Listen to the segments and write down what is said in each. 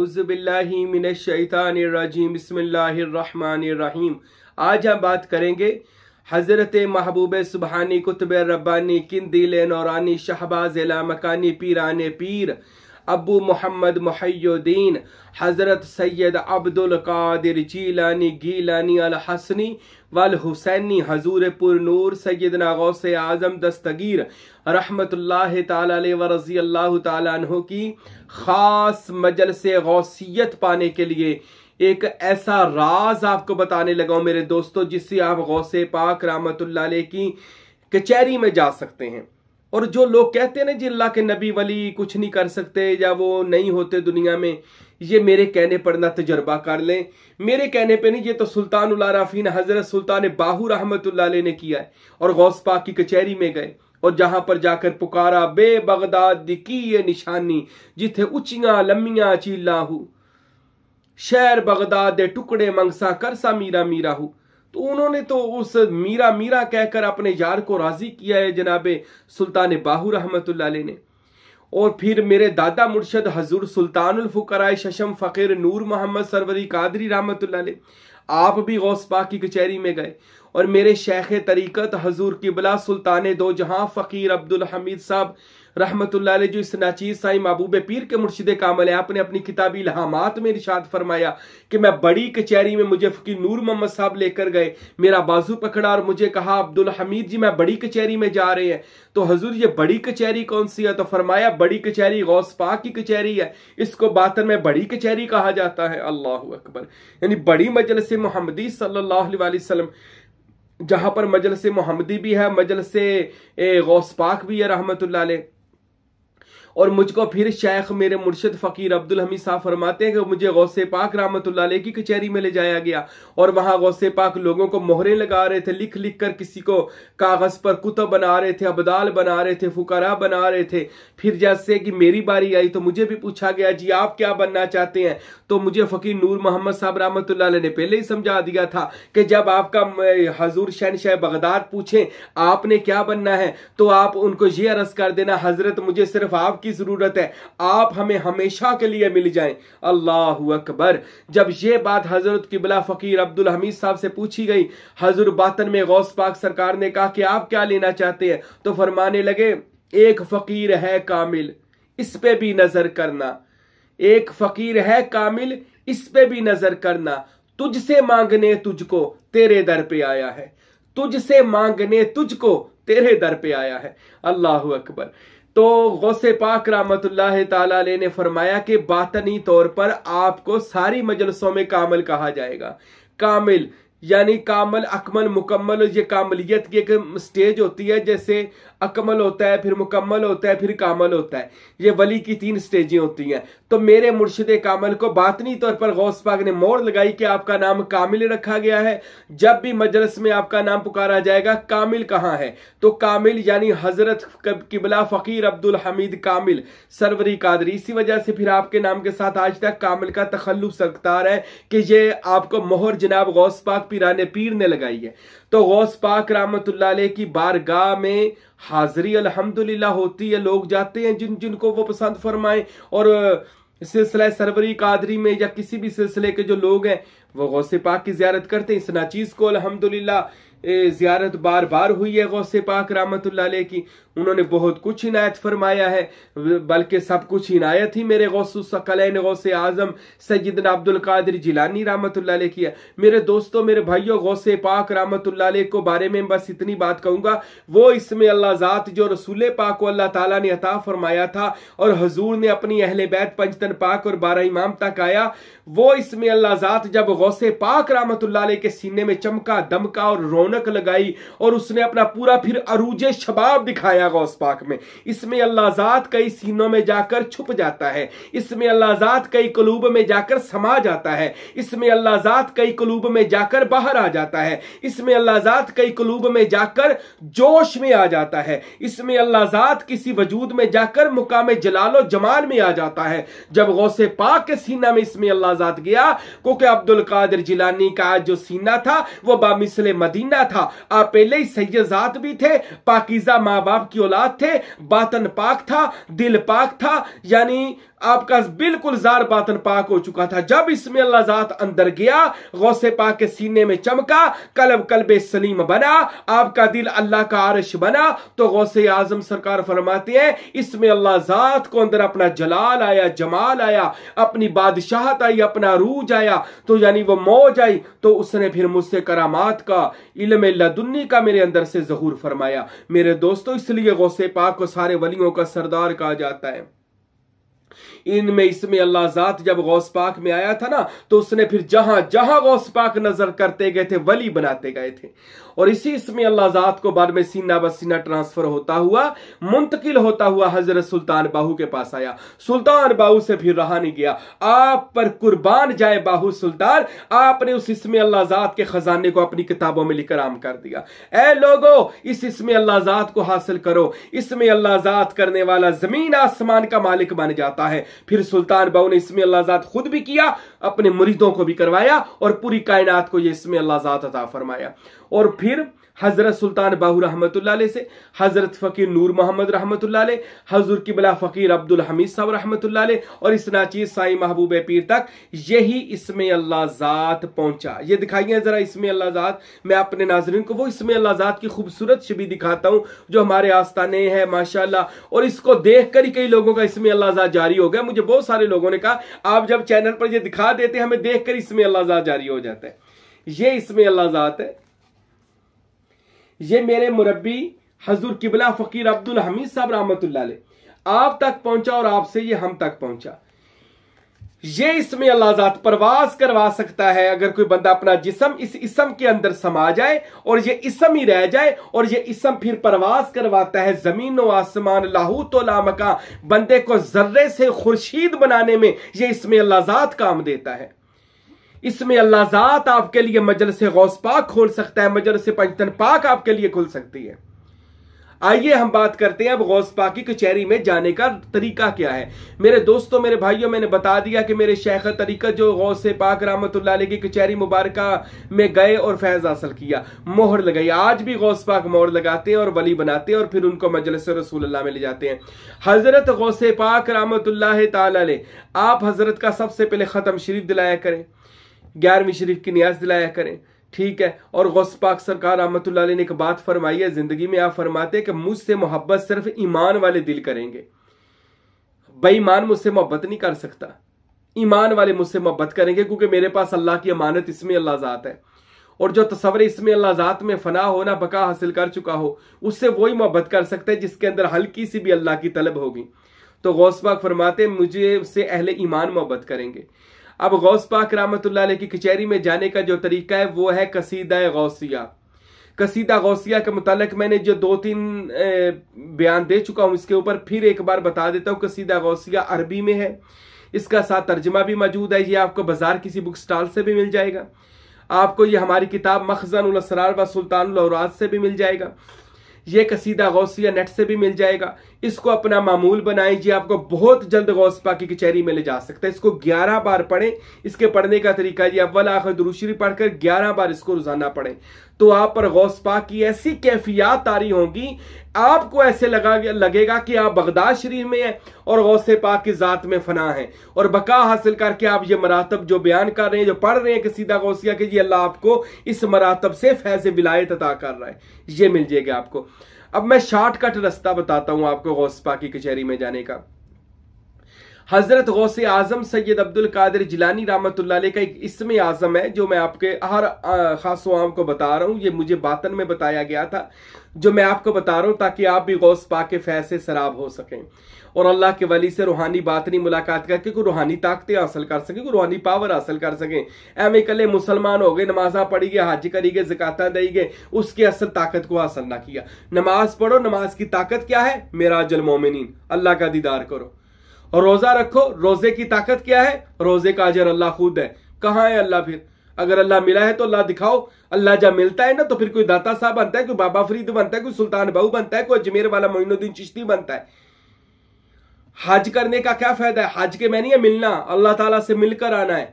अज़बिल्लिमिनशैतानरजीम बसमीम आज हम बात करेंगे हज़रत महबूब सुबहानी कुतब रब्बानी किन दिल नौरानी शहबाज मकानी पीरान पीर अबू मोहम्मद मुहैद्दीन हज़रत सैयद अब्दुल कादिर जीलानी गीलानी अल हसनी वल हुसैनी हजूर पुर नूर सैदना गौस आज़म दस्तगीर रहमत व रज़ी अल्लाह तहों की ख़ास मजल से गौसीत पाने के लिए एक ऐसा राज आपको बताने लगा हूं मेरे दोस्तों जिससे आप गौसे पाक रामत की कचहरी में जा सकते हैं और जो लोग कहते हैं ना जी अल्लाह के नबी वली कुछ नहीं कर सकते या वो नहीं होते दुनिया में ये मेरे कहने पर ना तजर्बा कर लें मेरे कहने पे नहीं ये तो सुल्तान राफीन हजरत सुल्तान बाहू रहमत ने किया है और गौस पाक की कचहरी में गए और जहां पर जाकर पुकारा बे बगदाद की ये निशानी जिथे उचिया लम्बिया चीला हूँ शहर बगदाद टुकड़े मंगसा करसा मीरा मीरा हूँ तो उन्होंने तो उस मीरा मीरा कहकर अपने यार को राजी किया है जनाबे सुल्तान बाहू रहमत ने और फिर मेरे दादा मुर्शद हजूर फुकराय शशम फ़कीर नूर मोहम्मद सरवरी कादरी रहमत आप भी गौसपा की कचहरी में गए और मेरे शेख तरीकत हजूर किबला सुल्तान दो जहां फ़कीर अब्दुल हमीद साहब रहमत जो इस नाचीज साई महबूब पीर के मुर्शिद कामल है आपने अपनी किताबी इलाहामात में इर्शाद फरमाया कि मैं बड़ी कचहरी में मुझे फकीर नूर मोहम्मद साहब लेकर गए मेरा बाजू पकड़ा और मुझे कहा अब्दुल हमीद जी मैं बड़ी कचहरी में जा रहे हैं तो हजूर ये बड़ी कचहरी कौन सी है तो फरमाया बड़ी कचहरी गौस पाक की कचहरी है इसको बातन में बड़ी कचहरी कहा जाता है अल्लाह अकबर यानी बड़ी मजलस मोहम्मदी सल्लाम जहां जहाँ पर मजलस मोहम्मदी भी है मजलसे गौस पाक भी है रहमत और मुझको फिर शेख मेरे मुर्शद फ़कीर अब्दुल हमीद साहब फरमाते हैं कि मुझे गौसे पाक रामत की कचहरी में ले जाया गया और वहां गौसे पाक लोगों को मोहरे लगा रहे थे लिख लिख कर किसी को कागज़ पर कुतब बना रहे थे अबदाल बना रहे थे फुकरा बना रहे थे फिर जैसे कि मेरी बारी आई तो मुझे भी पूछा गया जी आप क्या बनना चाहते हैं तो मुझे फ़कीर नूर मोहम्मद साहब रामत ने पहले ही समझा दिया था कि जब आपका हजूर शहनशाह बगदाद पूछे आपने क्या बनना है तो आप उनको ये अरस कर देना हजरत मुझे सिर्फ आपकी की ज़रूरत है आप हमें हमेशा के लिए मिल जाएं अल्लाह अकबर जब ये बात हज़रत किबला फ़कीर अब्दुल हमीद साहब से पूछी गई हजर बातन में गौस पाक सरकार ने कहा कि आप क्या लेना चाहते हैं तो फरमाने लगे एक फ़कीर है कामिल इस पे भी नज़र करना एक फ़कीर है कामिल इस पे भी नज़र करना तुझसे मांगने तुझको तेरे दर पे आया है तुझसे मांगने तुझको तेरे दर पे आया है अल्लाह अकबर तो गौसे पाक रामतुल्लाह ताला ने फरमाया कि बातनी तौर पर आपको सारी मजलसों में कामल कहा जाएगा कामिल यानी कामल अकमल मुकम्मल ये कामलियत की एक स्टेज होती है जैसे अकमल होता है फिर मुकम्मल होता है फिर कामल होता है ये वली की तीन स्टेजें होती हैं तो मेरे मुर्शिद कामल को बातनी तौर पर गौस पाक ने मोड़ लगाई कि आपका नाम कामिल रखा गया है जब भी मजलस में आपका नाम पुकारा जाएगा कामिल कहाँ है तो कामिल यानी हजरत किबला फ़कीर अब्दुल हमीद कामिल सरवरी कादरी इसी वजह से फिर आपके नाम के साथ आज तक कामिल का तखल्लुफ सरकतार है कि ये आपको मोहर जनाब गौस पाक पिराने पीर ने लगाई है तो गौस पाक रामतुल्ला की बारगाह में हाजरी अल्हम्दुलिल्लाह होती है लोग जाते हैं जिन जिनको वो पसंद फरमाए और सिलसिला सरवरी कादरी में या किसी भी सिलसिले के जो लोग हैं वो गौसे पाक की ज्यारत करते हैं इस नाचीज को अलहमदुल्ला ज़्यारत बार बार हुई है गौस पाक रामत की उन्होंने बहुत कुछ इनायत फरमाया है बल्कि सब कुछ इनायत ही मेरे गौसकलैन गौस आज़म सैदन अब्दुल कादिर जिलानी रामत की है मेरे दोस्तों मेरे भाइयों गौस पाक रामत को बारे में बस इतनी बात कहूँगा वो इसमें अल्लाह ज़ात जो रसूल पाक को अल्लाह ताला ने अता फरमाया था और हजूर ने अपनी अहल बैत पंचतन पाक और बारह इमाम तक आया वो इसमें अल्लाह ज़ात जब गौस पाक रामत के सीने में चमका दमका और रोन रौनक लगाई और उसने अपना पूरा फिर अरूज शबाब दिखाया गौस पाक में इसमें अल्लाहजात कई सीनों में जाकर छुप जाता है इसमें अल्लाहजात कई कलूब में जाकर समा जाता है इसमें अल्लाहजात कई कलूब में जाकर बाहर आ जाता है इसमें अल्लाहजात कई कलूब में जाकर जोश में आ जाता है इसमें अल्लाहजात किसी वजूद में जाकर मुकाम जलालो जमाल में आ जाता है जब गौसे पाक के सीना में इसमें अल्लाहजात गया क्योंकि अब्दुल कादिर जिलानी का जो सीना था वो बामिसले मदीना पैदा था आप पहले ही सैयजात भी थे पाकिजा माँ बाप की औलाद थे बातन पाक था दिल पाक था यानी आपका बिल्कुल जार बातन पाक हो चुका था जब इसमें अल्लाह जात अंदर गया गौसे पाक के सीने में चमका कलब कलबे सलीम बना आपका दिल अल्लाह का आरश बना तो गौसे आजम सरकार फरमाते हैं इसमें अल्लाह जात को अंदर अपना जलाल आया जमाल आया अपनी बादशाहत आई अपना रूज आया तो यानी वो मौज आई तो उसने फिर मुझसे करामात का इलम लदुन्नी का मेरे अंदर से जहूर फरमाया मेरे दोस्तों इसलिए गौसे पाक को सारे वलियों का सरदार कहा जाता है इनमें इसमें अल्लाह जात जब गौस पाक में आया था ना तो उसने फिर जहां जहां गौस पाक नजर करते गए थे वली बनाते गए थे और इसी इसमें अल्लाह जात को बाद में सीना बसीना ट्रांसफर होता हुआ मुंतकिल होता हुआ हजरत सुल्तान बाहू के पास आया सुल्तान बाहू से फिर रहा नहीं गया आप पर कुर्बान जाए बाहू सुल्तान आपने उस इसमें अल्लाह जात के खजाने को अपनी किताबों में लिखकर आम कर दिया ए लोगो इस इसमें अल्लाह जात को हासिल करो इसमें अल्लाह जात करने वाला जमीन आसमान का मालिक बन जाता है फिर सुल्तान बाबू ने इसमें आजाद खुद भी किया अपने मुरीदों को भी करवाया और पूरी कायनात को ये इसमें अल्लाहजात अता फरमाया और फिर हज़रत सुल्तान बाहू रहमत से हज़रत फ़कीर नूर मोहम्मद रहमत हजूर किबला फ़कीर अब्दुल हमीद साहब रहमत और इस नाची साई महबूब पीर तक यही इसमें अल्लाह ज़ात पहुंचा ये दिखाइए ज़रा इसमें अल्लाह ज़ात मैं अपने नाजरन को वो इसमें अल्लाह ज़ात की खूबसूरत छवि दिखाता हूँ जो हमारे आस्थाने हैं माशा और इसको देख कर ही कई लोगों का इसमें अल्लाह ज़ात जारी हो गया मुझे बहुत सारे लोगों ने कहा आप जब चैनल पर यह दिखा देते हमें देख कर इसमें अल्लाह ज़ात जारी हो जाता है ये इसमें अल्लाह ज़ात है ये मेरे मुरबी हजूर किबला फ़कीर अब्दुल हमीद साहब रहमत आप तक पहुंचा और आपसे ये हम तक पहुंचा ये इसमें अल्लाह प्रवास करवा सकता है अगर कोई बंदा अपना जिसम इस इसम के अंदर समा जाए और ये इसम ही रह जाए और ये इसम फिर प्रवास करवाता है जमीन व आसमान लाहू तो लामका बंदे को जर्रे से खुर्शीद बनाने में ये इसमें अल्लाह काम देता है इसमें अल्लाह ज़ात आपके लिए मजलस गौस पाक खोल सकता है मजलस पंचतन पाक आपके लिए खुल सकती है आइए हम बात करते हैं अब गौस पाक की कचहरी में जाने का तरीका क्या है मेरे दोस्तों मेरे भाइयों मैंने बता दिया कि मेरे शेख तरीका जो गौस पाक रहमत की कचहरी मुबारक में गए और फैज हासिल किया मोहर लगाई आज भी गौस पाक मोहर लगाते हैं और वली बनाते हैं और फिर उनको मजलस रसूल में ले जाते हैं हजरत से पाक रामत आप हजरत का सबसे पहले ख़त्म शरीफ दिलाया करें ग्यारहवीं शरीफ की नियाज दिलाया करें ठीक है और गौस पाक सरकार रहमत ने एक बात फरमाई है जिंदगी में आप फरमाते कि मुझसे मोहब्बत सिर्फ ईमान वाले दिल करेंगे बेईमान मुझसे मोहब्बत नहीं कर सकता ईमान वाले मुझसे मोहब्बत करेंगे क्योंकि मेरे पास अल्लाह की अमानत इसमें अल्लाह ज़ात है और जो तस्वर इसमें अल्लाह ज़ात में फना होना बका हासिल कर चुका हो उससे वही मोहब्बत कर सकता है जिसके अंदर हल्की सी भी अल्लाह की तलब होगी तो पाक फरमाते मुझे उससे अहले ईमान मोहब्बत करेंगे अब गौस पाक रामत की कचहरी में जाने का जो तरीका है वो है कसीदा गौसिया कसीदा गौसिया के मुतालिक मैंने जो दो तीन बयान दे चुका हूँ इसके ऊपर फिर एक बार बता देता हूँ कसीदा गौसिया अरबी में है इसका साथ तर्जमा भी मौजूद है ये आपको बाजार किसी बुक स्टॉल से भी मिल जाएगा आपको ये हमारी किताब मखजन असरार व सुल्तान से भी मिल जाएगा ये कसीदा गौसिया नेट से भी मिल जाएगा इसको अपना मामूल बनाएं ये आपको बहुत जल्द गौस पाकी कचहरी में ले जा सकता है इसको 11 बार पढ़ें इसके पढ़ने का तरीका ये अव्वल आखिर दुरुशरी पढ़कर 11 बार इसको रोजाना पढ़ें तो आप पर गौस की ऐसी कैफियात आ रही होंगी आपको ऐसे लगा लगेगा कि आप बगदाद शरीफ में हैं और गौस पाक की ज़ात में फना हैं और बका हासिल करके आप ये मरातब जो बयान कर रहे हैं जो पढ़ रहे हैं कि सीधा गौसिया कि ये अल्लाह आपको इस मरातब से फैज विलायत अदा कर रहा है ये मिल जाएगा आपको अब मैं शॉर्टकट रास्ता बताता हूं आपको गौस की कचहरी में जाने का हजरत गौसे आजम सैयद अब्दुल कादिर जिलानी रामत का एक इसम आजम है जो मैं आपके हर खास आम को बता रहा हूँ ये मुझे बातन में बताया गया था जो मैं आपको बता रहा हूँ ताकि आप भी गौस पा के फैसे शराब हो सकें और अल्लाह के वली से रूहानी बातनी मुलाकात करके को रूहानी ताकतें हासिल कर सकें को रूहानी पावर हासिल कर सकें एम कले मुसलमान हो गए नमाजा पढ़ी गए हाजी करी गए जिकाता दई गए उसके असल ताकत को हासिल ना किया नमाज पढ़ो नमाज की ताकत क्या है मेरा जलमोमिन अल्लाह का दीदार करो और रोजा रखो रोजे की ताकत क्या है रोजे का अजर अल्लाह खुद है कहाँ है अल्लाह फिर अगर अल्लाह मिला है तो अल्लाह दिखाओ अल्लाह जब मिलता है ना तो फिर कोई दाता साहब बनता है कोई बाबा फरीद बनता है कोई सुल्तान बहू बनता है कोई अजमेर वाला मोइनुद्दीन चिश्ती बनता है हज करने का क्या फायदा है हज के मैं नहीं है मिलना अल्लाह ताला से मिलकर आना है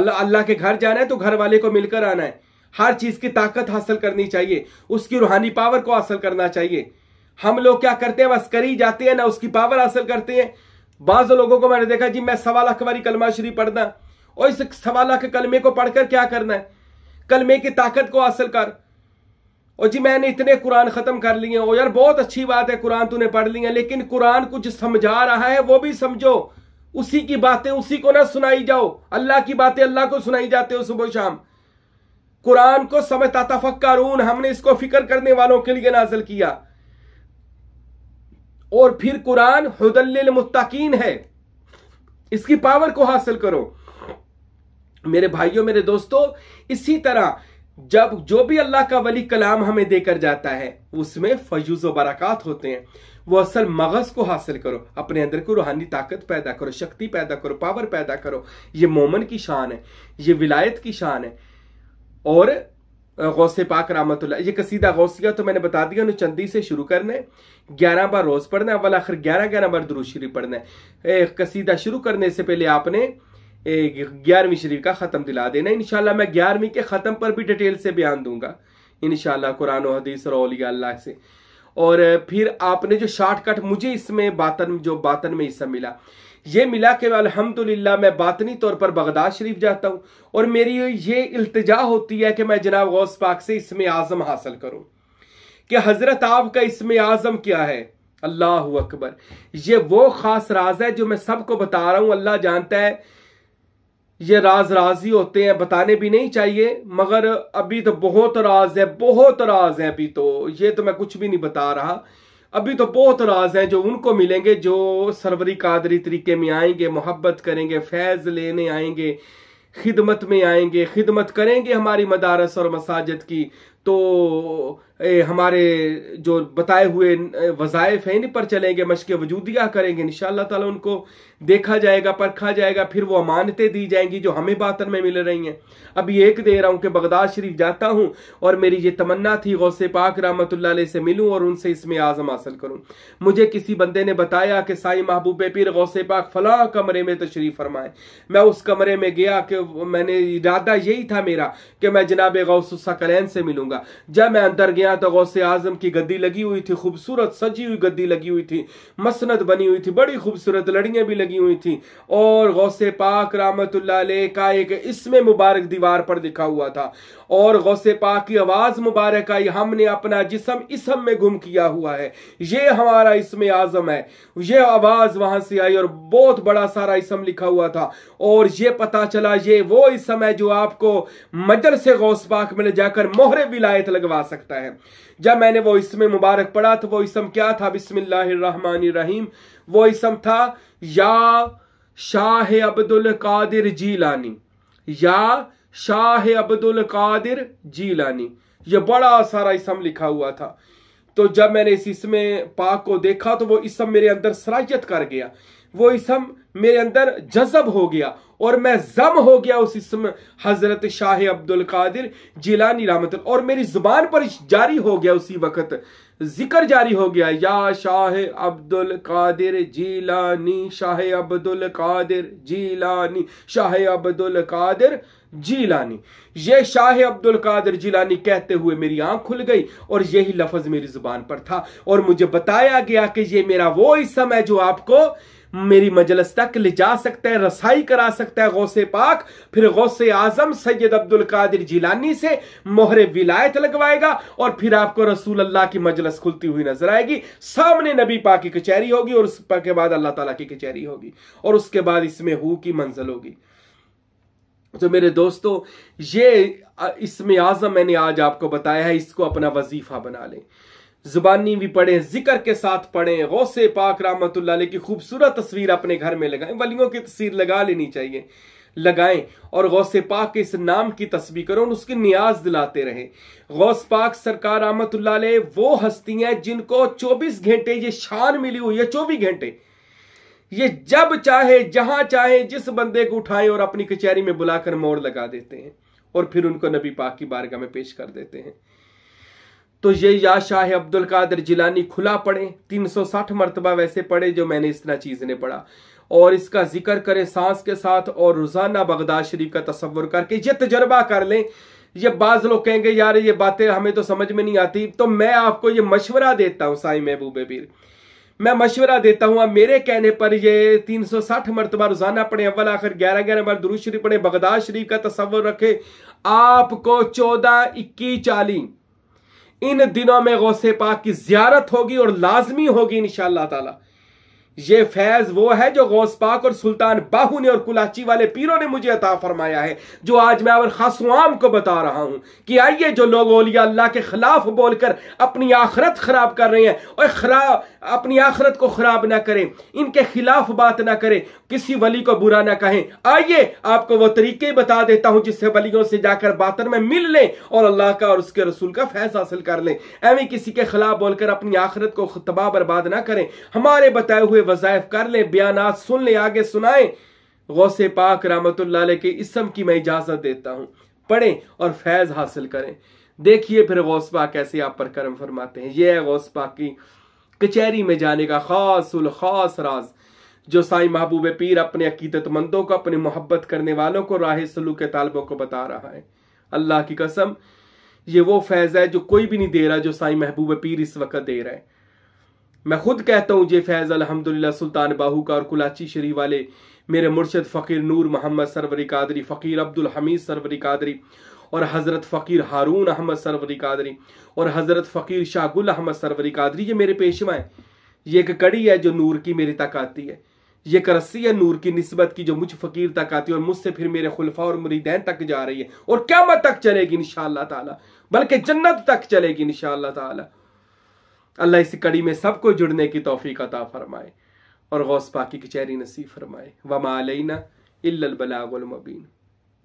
अल्लाह अल्लाह के घर जाना है तो घर वाले को मिलकर आना है हर चीज की ताकत हासिल करनी चाहिए उसकी रूहानी पावर को हासिल करना चाहिए हम लोग क्या करते हैं बस करी जाते हैं ना उसकी पावर हासिल करते हैं बाज लोगों को मैंने देखा जी मैं सवा लाख वाली कलमा शरीफ पढ़ना और इस सवा लाख कलमे को पढ़कर क्या करना है कलमे की ताकत को हासिल कर और जी मैंने इतने कुरान खत्म कर लिए और यार बहुत अच्छी बात है कुरान तूने पढ़ लिया लेकिन कुरान कुछ समझा रहा है वो भी समझो उसी की बातें उसी को ना सुनाई जाओ अल्लाह की बातें अल्लाह को सुनाई जाते हो सुबह शाम कुरान को समझता तफक्कारून हमने इसको फिक्र करने वालों के लिए नाजिल किया और फिर कुरान हदल मुत्ताकीन है इसकी पावर को हासिल करो मेरे भाइयों मेरे दोस्तों इसी तरह जब जो भी अल्लाह का वली कलाम हमें देकर जाता है उसमें फजूज बरकत होते हैं वो असल मगज को हासिल करो अपने अंदर को रूहानी ताकत पैदा करो शक्ति पैदा करो पावर पैदा करो ये मोमन की शान है ये विलायत की शान है और गौस पाक रामत ये कसीदा गौसिया तो मैंने बता दिया उन्हें चंदी से शुरू करना है ग्यारह बार रोज पढ़ना है वाला आखिर ग्यारह ग्यारह बार दुरू शरीफ पढ़ना है ए, कसीदा शुरू करने से पहले आपने ग्यारहवीं शरीफ का ख़त्म दिला देना इनशाला मैं ग्यारहवीं के ख़त्म पर भी डिटेल से बयान दूंगा इनशाला कुरान हदीस रौलिया अल्लाह से और फिर आपने जो शॉर्टकट मुझे इसमें बातन जो बातन में हिस्सा मिला ये मिला के अलहमदिल्ला मैं बातनी तौर पर बगदाद शरीफ जाता हूँ और मेरी ये अल्तजा होती है कि मैं जनाब गौस पाक से इसमें आज़म हासिल करूँ कि हज़रत आपका इसमें आज़म क्या है अल्लाह अकबर ये वो ख़ास राज है जो मैं सबको बता रहा हूँ अल्लाह जानता है ये राज राजी होते हैं बताने भी नहीं चाहिए मगर अभी तो बहुत राज है बहुत राज है अभी तो ये तो मैं कुछ भी नहीं बता रहा अभी तो बहुत राज हैं जो उनको मिलेंगे जो सरवरी कादरी तरीके में आएंगे मोहब्बत करेंगे फैज लेने आएंगे खिदमत में आएंगे खिदमत करेंगे हमारी मदारस और मसाजिद की तो ए, हमारे जो बताए हुए वज़ायफ हैं इन पर चलेंगे मशक वजूदिया करेंगे इन ताला उनको देखा जाएगा परखा जाएगा फिर वो अमानतें दी जाएंगी जो हमें बातन में मिल रही हैं अभी एक दे रहा हूँ कि बगदाद शरीफ जाता हूँ और मेरी ये तमन्ना थी गौसे पाक रामत से मिलूँ और उनसे इसमें आज़म हासिल करूँ मुझे किसी बंदे ने बताया कि साई महबूब पीर गौसे पाक फला कमरे में तशरीफ़ फरमाए मैं उस कमरे में गया कि मैंने इरादा यही था मेरा कि मैं जनाब गौसा कलैन से मिलूँगा करूंगा जब मैं अंदर गया तो गौसे आजम की गद्दी लगी हुई थी खूबसूरत सजी हुई गद्दी लगी हुई थी मसनत बनी हुई थी बड़ी खूबसूरत लड़ियां भी लगी हुई थी और गौसे पाक रामत का एक इसमें मुबारक दीवार पर लिखा हुआ था और गौसे पाक की आवाज़ मुबारक आई हमने अपना जिसम इसम में गुम किया हुआ है ये हमारा इसमें आज़म है ये आवाज़ वहां से आई और बहुत बड़ा सारा इसम लिखा हुआ था और ये पता चला ये वो इसम है जो आपको से गौस पाक में ले जाकर मोहरे भी विलायत लगवा सकता है जब मैंने वो इसमें मुबारक पढ़ा तो वो इसम क्या था रहीम वो इसम था या शाह अब्दुल कादिर जीलानी या शाह अब्दुल कादिर जीलानी ये बड़ा सारा इसम लिखा हुआ था तो जब मैंने इस इसम पाक को देखा तो वो इसम मेरे अंदर सराहियत कर गया वो इसम मेरे अंदर जजब हो गया और मैं जम हो गया उस इसम हजरत शाह अब्दुल कादिर जिलानी रामत और मेरी जुबान पर जारी हो गया उसी वक्त जिक्र जारी हो गया या शाह अब्दुल कादिर जिलानी शाह अब्दुल कादिर जिलानी शाह अब्दुल कादिर जीलानी ये शाह अब्दुल कादिर जिलानी कहते हुए मेरी आंख खुल गई और यही लफज मेरी जुबान पर था और मुझे बताया गया कि ये मेरा वो इस है जो आपको मेरी मजलस तक ले जा सकता है रसाई करा सकता है गौसे पाक फिर गौसे आजम सैयद अब्दुल कादिर जिलानी से मोहरे विलायत लगवाएगा और फिर आपको रसूल अल्लाह की मजलस खुलती हुई नजर आएगी सामने नबी पाक की कचहरी होगी और उसके बाद अल्लाह ताला की कचहरी होगी और उसके बाद इसमें हु की मंजिल होगी तो मेरे दोस्तों ये इसमें आजम मैंने आज आपको बताया है इसको अपना वजीफा बना लें जुबानी भी पढ़ें जिक्र के साथ पढ़ें गौसे पाक रामतुल्ला की खूबसूरत तस्वीर अपने घर में लगाएं वलियों की तस्वीर लगा लेनी चाहिए लगाएं और गौसे पाक के इस नाम की तस्वीर करो उसकी न्याज दिलाते रहें गौस पाक सरकार आमतुल्ला वो हस्ती है जिनको 24 घंटे ये शान मिली हुई है 24 घंटे ये जब चाहे जहां चाहे जिस बंदे को उठाए और अपनी कचहरी में बुलाकर मोड़ लगा देते हैं और फिर उनको नबी पाक की बारगाह में पेश कर देते हैं तो ये या शाह अब्दुल कादर जिलानी खुला सौ 360 मरतबा वैसे पड़े जो मैंने इस तरह चीज़ ने पढ़ा और इसका जिक्र करें सांस के साथ और रोज़ाना बगदाद शरीफ का तस्वुर करके ये तजर्बा कर लें ये बाज लोग कहेंगे यार ये बातें हमें तो समझ में नहीं आती तो मैं आपको ये मशवरा देता हूं साई महबूबे भी मैं मशवरा देता हूँ मेरे कहने पर ये तीन सौ साठ मरतबा रोजाना पढ़े अव्वल आखिर ग्यारह ग्यारह बार दुरुज शरीफ पढ़े बगदाद शरीफ का तस्वर रखे आपको चौदह इक्की चाली इन दिनों में गौसे पाक की जियारत होगी और लाजमी होगी इन ताला ये फैज वो है जो गौस पाक और सुल्तान बाहू ने और कुलाची वाले पीरों ने मुझे अता फरमाया है जो आज मैं अब खासुआम को बता रहा हूं कि आइए जो लोग ओलिया अल्लाह के खिलाफ बोलकर अपनी आखरत खराब कर रहे हैं और खराब अपनी आखरत को खराब ना करें इनके खिलाफ बात ना करें किसी वली को बुरा ना कहें आइए आपको वो तरीके बता देता हूं जिससे वलियों से जाकर बातन में मिल लें और अल्लाह का और उसके रसूल का फैज हासिल कर लें एवं किसी के खिलाफ बोलकर अपनी आखरत को तबाह बर्बाद ना करें हमारे बताए हुए हुए वजायफ कर ले बयान सुन ले आगे सुनाए गौसे पाक रामत के इसम की मैं इजाजत देता हूँ पढ़ें और फैज हासिल करें देखिए फिर गौस पाक कैसे आप पर कर्म फरमाते हैं यह है गौस पाक की कचहरी में जाने का खास उल खास राज जो साई महबूब पीर अपने अकीदतमंदों को अपनी मोहब्बत करने वालों को राह सलू के तालबों को बता रहा है अल्लाह की कसम ये वो फैज़ है जो कोई भी नहीं दे रहा जो साई महबूब पीर इस वक्त दे रहे हैं मैं खुद कहता हूँ जे फैज़ अलहमदिल्ला सुल्तान बाहू का और कुलाची शरीफ वाले मेरे मुर्शद फ़कीर नूर मोहम्मद सरवरी कादरी फ़कीर अब्दुल हमीद सरवरी कादरी और हज़रत फ़कीर हारून अहमद सरवरी कादरी और हज़रत फ़कीर शाहगुल अहमद सरवरी कादरी ये मेरे पेशवा हैं ये एक कड़ी है जो नूर की मेरी तक आती है ये एक रस्सी है नूर की नस्बत की जो मुझ फ़कीर तक आती है और मुझसे फिर मेरे खुलफा और मुरीदैन तक जा रही है और क्या तक चलेगी इन ताला बल्कि जन्नत तक चलेगी इन ताला अल्लाह इसी कड़ी में सबको जुड़ने की तोफ़ी अता फरमाए और गौस पाकि की चेहरी नसीब फरमाए वमा अलैना इल्लल बलागुल मुबीन